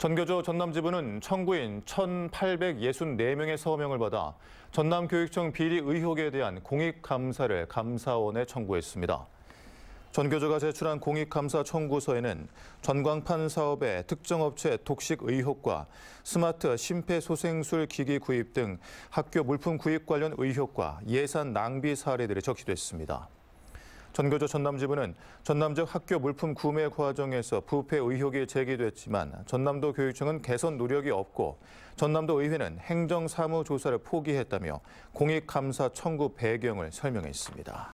전교조 전남지부는 청구인 1,864명의 서명을 받아 전남교육청 비리 의혹에 대한 공익감사를 감사원에 청구했습니다. 전교조가 제출한 공익감사 청구서에는 전광판 사업의 특정 업체 독식 의혹과 스마트 심폐소생술 기기 구입 등 학교 물품 구입 관련 의혹과 예산 낭비 사례들이 적시됐습니다. 전교조 전남지부는 전남 지 학교 물품 구매 과정에서 부패 의혹이 제기됐지만 전남도 교육청은 개선 노력이 없고 전남도 의회는 행정사무 조사를 포기했다며 공익감사 청구 배경을 설명했습니다.